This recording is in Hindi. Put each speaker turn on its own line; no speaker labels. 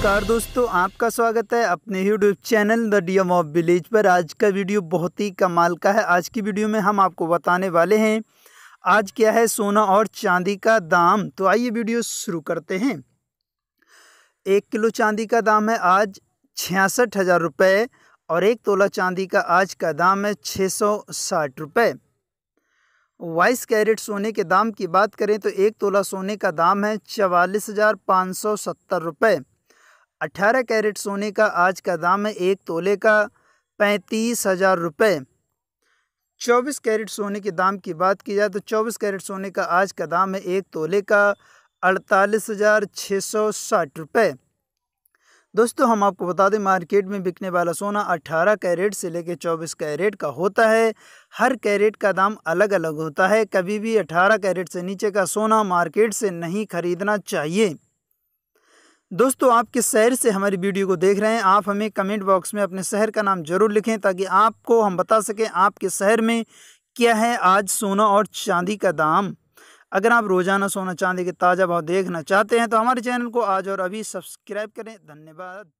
नमस्कार दोस्तों आपका स्वागत है अपने YouTube channel the D M of village पर आज का वीडियो बहुत ही कमाल का है आज की वीडियो में हम आपको बताने वाले हैं आज क्या है सोना और चांदी का दाम तो आइए वीडियो शुरू करते हैं एक किलो चांदी का दाम है आज छियासठ हज़ार रुपये और एक तोला चांदी का आज का दाम है छः सौ साठ रुपये वाइस कैरेट सोने के दाम की बात करें तो एक तोला सोने का दाम है चवालीस हज़ार पाँच सौ सत्तर रुपये अट्ठारह कैरेट सोने का आज का दाम है एक तोले का पैंतीस हज़ार रुपये चौबीस कैरेट सोने के दाम की बात की जाए तो चौबीस कैरेट सोने का आज का दाम है एक तोले का अड़तालीस हज़ार छः सौ साठ रुपये दोस्तों हम आपको बता दें मार्केट में बिकने वाला सोना 18 कैरेट से लेकर 24 कैरेट का होता है हर कैरेट का दाम अलग अलग होता है कभी भी 18 कैरेट से नीचे का सोना मार्केट से नहीं खरीदना चाहिए दोस्तों आप किस शहर से हमारी वीडियो को देख रहे हैं आप हमें कमेंट बॉक्स में अपने शहर का नाम जरूर लिखें ताकि आपको हम बता सकें आपके शहर में क्या है आज सोना और चांदी का दाम अगर आप रोज़ाना सोना चांदी के ताज़ा भाव देखना चाहते हैं तो हमारे चैनल को आज और अभी सब्सक्राइब करें धन्यवाद